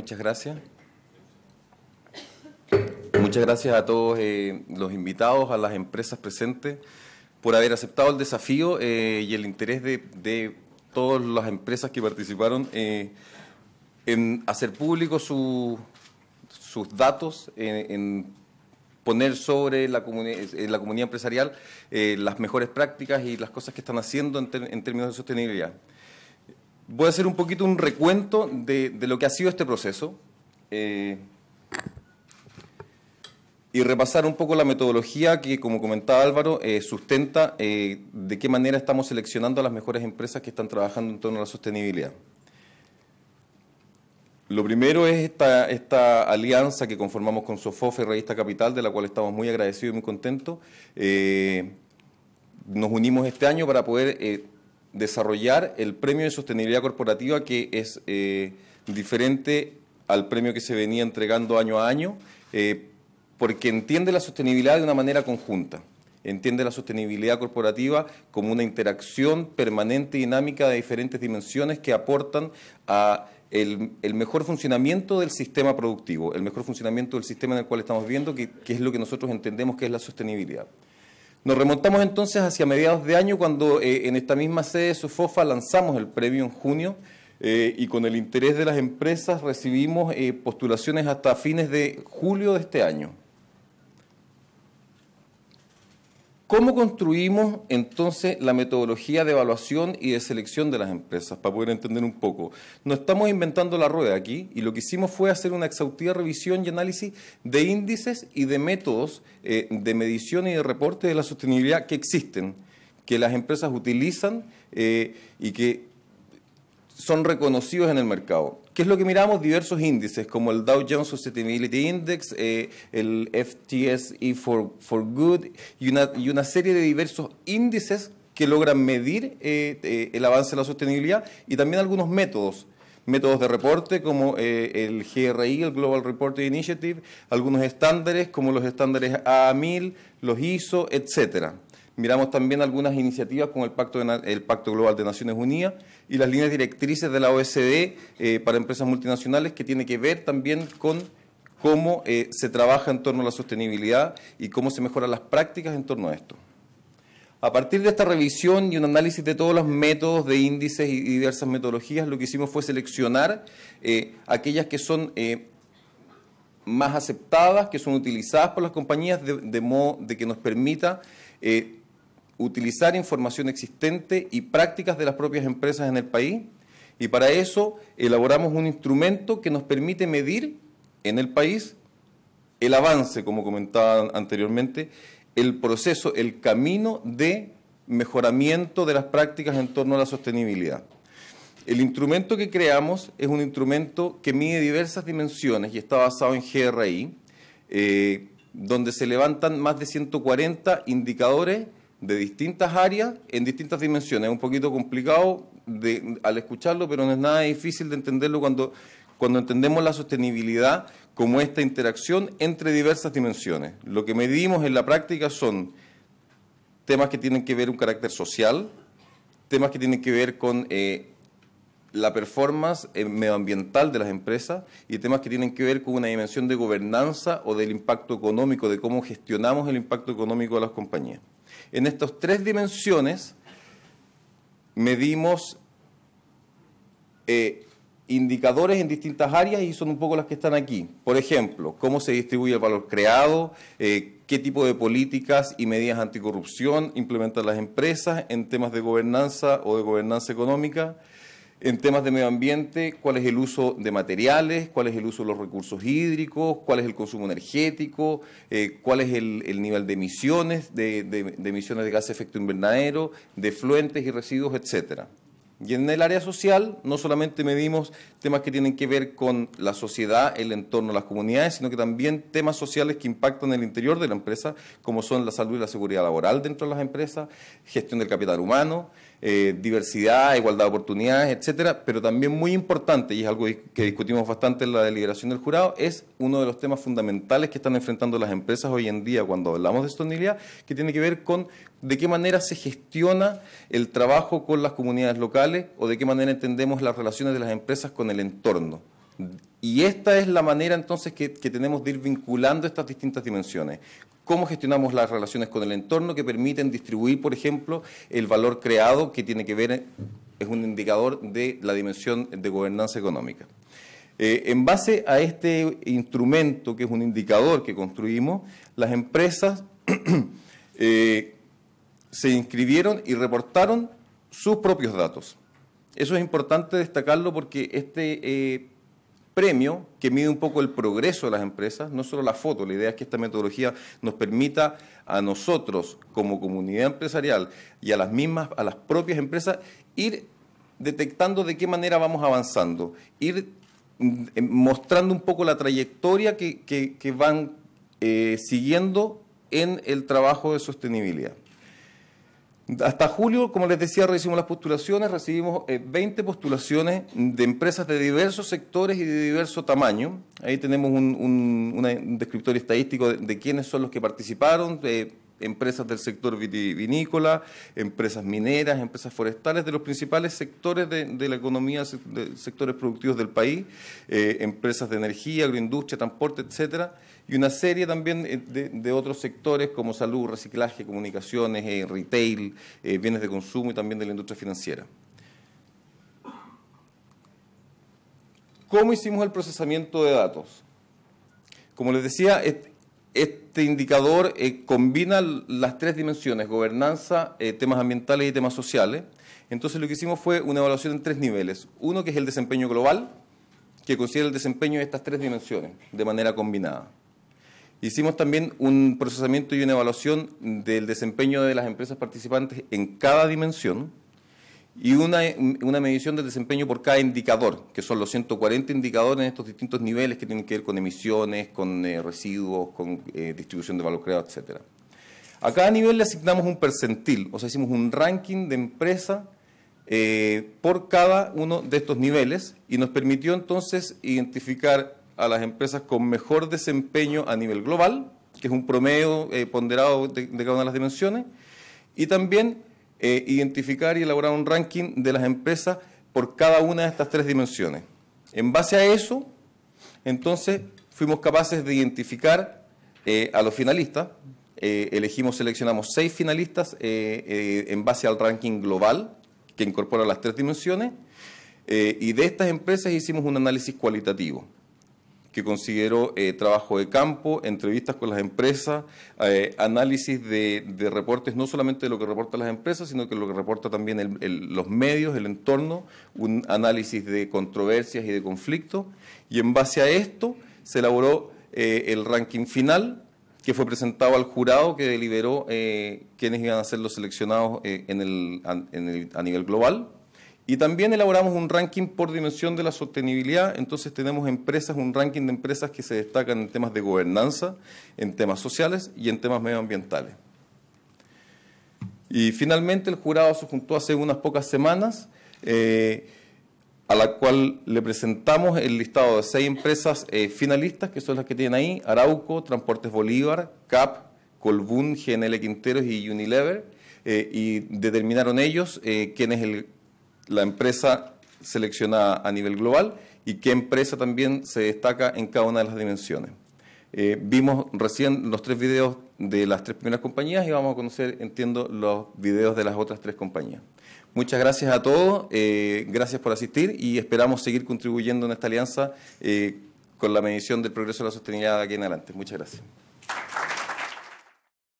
muchas gracias. Muchas gracias a todos eh, los invitados, a las empresas presentes, por haber aceptado el desafío eh, y el interés de, todas las empresas que participaron eh, en hacer público sus datos, en, poner sobre la, la comunidad empresarial las mejores prácticas y las cosas que están haciendo en términos de sostenibilidad voy a hacer un poquito un recuento de, lo que ha sido este proceso eh, y repasar un poco la metodología que, como comentaba Álvaro, eh, sustenta eh, de qué manera estamos seleccionando a las mejores empresas que están trabajando en torno a la sostenibilidad. Lo primero es esta, alianza que conformamos con y Revista Capital, de la cual estamos muy agradecidos y muy contentos. nos unimos este año para poder desarrollar el premio de sostenibilidad corporativa que es eh, diferente al premio que se venía entregando año a año, eh, porque entiende la sostenibilidad de una manera conjunta. Entiende la sostenibilidad corporativa como una interacción permanente y dinámica de diferentes dimensiones que aportan a el, mejor funcionamiento del sistema productivo, el mejor funcionamiento del sistema en el cual estamos viendo, que es lo que nosotros entendemos que es la sostenibilidad. Nos remontamos entonces hacia mediados de año cuando eh, en esta misma sede de Sofofa lanzamos el premio en junio eh, y con el interés de las empresas recibimos eh, postulaciones hasta fines de julio de este año. ¿Cómo construimos entonces la metodología de evaluación y de selección de las empresas? Para poder entender un poco. No estamos inventando la rueda aquí y lo que hicimos fue hacer una exhaustiva revisión y análisis de índices y de métodos eh, de medición y de reporte de la sostenibilidad que existen, que las empresas utilizan eh, y que son reconocidos en el mercado. ¿Qué es lo que miramos? Diversos índices como el Dow Jones Sustainability Index, eh, el FTSE for, Good y una, una serie de diversos índices que logran medir eh, eh, el avance de la sostenibilidad y también algunos métodos. Métodos de reporte como el GRI, el Global Reporting Initiative, algunos estándares como los estándares A1000, los ISO, etcétera. Miramos también algunas iniciativas como el Pacto, Pacto Global de Naciones Unidas y las líneas directrices de la OSD eh, para empresas multinacionales que tiene que ver también con cómo eh, se trabaja en torno a la sostenibilidad y cómo se mejoran las prácticas en torno a esto. A partir de esta revisión y un análisis de todos los métodos de índices y diversas metodologías, lo que hicimos fue seleccionar eh, aquellas que son más aceptadas, que son utilizadas por las compañías, de, modo de que nos permita utilizar información existente y prácticas de las propias empresas en el país y para eso elaboramos un instrumento que nos permite medir en el país el avance, como comentaba anteriormente, el proceso, el camino de mejoramiento de las prácticas en torno a la sostenibilidad. El instrumento que creamos es un instrumento que mide diversas dimensiones y está basado en GRI, eh, donde se levantan más de 140 indicadores de distintas áreas en distintas dimensiones. Es un poquito complicado al escucharlo, pero no es nada difícil de entenderlo cuando, cuando entendemos la sostenibilidad como esta interacción entre diversas dimensiones. Lo que medimos en la práctica son temas que tienen que ver un carácter social, temas que tienen que ver con eh, la performance eh, medioambiental de las empresas y temas que tienen que ver con una dimensión de gobernanza o del impacto económico, de cómo gestionamos el impacto económico de las compañías. En estas tres dimensiones medimos eh, indicadores en distintas áreas y son un poco las que están aquí. Por ejemplo, cómo se distribuye el valor creado, eh, qué tipo de políticas y medidas anticorrupción implementan las empresas en temas de gobernanza o de gobernanza económica, en temas de medio ambiente, cuál es el uso de materiales, cuál es el uso de los recursos hídricos, cuál es el consumo energético, eh, cuál es el, nivel de emisiones, de, de, de, emisiones de gases efecto invernadero, de fluentes y residuos, etcétera. Y en el área social no solamente medimos temas que tienen que ver con la sociedad, el entorno, las comunidades, sino que también temas sociales que impactan en el interior de la empresa, como son la salud y la seguridad laboral dentro de las empresas, gestión del capital humano, eh, diversidad, igualdad de oportunidades, etcétera, pero también muy importante, y es algo que discutimos bastante en la deliberación del jurado, es uno de los temas fundamentales que están enfrentando las empresas hoy en día cuando hablamos de sostenibilidad, que tiene que ver con de qué manera se gestiona el trabajo con las comunidades locales o de qué manera entendemos las relaciones de las empresas con el entorno. Y esta es la manera entonces que, tenemos de ir vinculando estas distintas dimensiones cómo gestionamos las relaciones con el entorno que permiten distribuir, por ejemplo, el valor creado que tiene que ver, es un indicador de la dimensión de gobernanza económica. Eh, en base a este instrumento, que es un indicador que construimos, las empresas eh, se inscribieron y reportaron sus propios datos. Eso es importante destacarlo porque este eh, premio que mide un poco el progreso de las empresas, no solo la foto, la idea es que esta metodología nos permita a nosotros como comunidad empresarial y a las mismas, a las propias empresas, ir detectando de qué manera vamos avanzando, ir mm, eh, mostrando un poco la trayectoria que, van eh, siguiendo en el trabajo de sostenibilidad. Hasta julio, como les decía, recibimos las postulaciones, recibimos 20 eh, postulaciones de empresas de diversos sectores y de diverso tamaño. Ahí tenemos un, descriptor estadístico de, quiénes son los que participaron, empresas del sector vinícola, empresas mineras, empresas forestales, de los principales sectores de, la economía, sectores productivos del país, eh, empresas de energía, agroindustria, transporte, etcétera, y una serie también eh, de, otros sectores como salud, reciclaje, comunicaciones, eh, retail, bienes de consumo y también de la industria financiera. ¿Cómo hicimos el procesamiento de datos? Como les decía, este indicador eh, combina las tres dimensiones, gobernanza, eh, temas ambientales y temas sociales. Entonces lo que hicimos fue una evaluación en tres niveles. Uno que es el desempeño global, que considera el desempeño de estas tres dimensiones de manera combinada. Hicimos también un procesamiento y una evaluación del desempeño de las empresas participantes en cada dimensión y una, una, medición de desempeño por cada indicador, que son los 140 indicadores en estos distintos niveles que tienen que ver con emisiones, con eh, residuos, con eh, distribución de valor creado, etc. A cada nivel le asignamos un percentil, o sea, hicimos un ranking de empresa eh, por cada uno de estos niveles y nos permitió entonces identificar a las empresas con mejor desempeño a nivel global, que es un promedio ponderado de cada una de las dimensiones, y también eh, identificar y elaborar un ranking de las empresas por cada una de estas tres dimensiones. En base a eso, entonces fuimos capaces de identificar eh, a los finalistas, eh, elegimos, seleccionamos seis finalistas en base al ranking global que incorpora las tres dimensiones y de estas empresas hicimos un análisis cualitativo que consideró eh, trabajo de campo, entrevistas con las empresas, eh, análisis de, reportes, no solamente de lo que reportan las empresas, sino que lo que reporta también los medios, el entorno, un análisis de controversias y de conflictos. Y en base a esto se elaboró eh, el ranking final que fue presentado al jurado que deliberó quiénes iban a ser los seleccionados a nivel global y también elaboramos un ranking por dimensión de la sostenibilidad, entonces tenemos empresas, un ranking de empresas que se destacan en temas de gobernanza, en temas sociales y en temas medioambientales. Y finalmente el jurado se juntó hace unas pocas semanas, eh, a la cual le presentamos el listado de seis empresas eh, finalistas, que son las que tienen ahí, Arauco, Transportes Bolívar, CAP, Colbún, GNL Quinteros y Unilever, eh, y determinaron ellos quién es el la empresa seleccionada a nivel global y qué empresa también se destaca en cada una de las dimensiones. Eh, vimos recién los tres videos de las tres primeras compañías y vamos a conocer, entiendo, los videos de las otras tres compañías. Muchas gracias a todos, eh, gracias por asistir y esperamos seguir contribuyendo en esta alianza eh, con la medición del progreso de la sostenibilidad de aquí en adelante. Muchas gracias.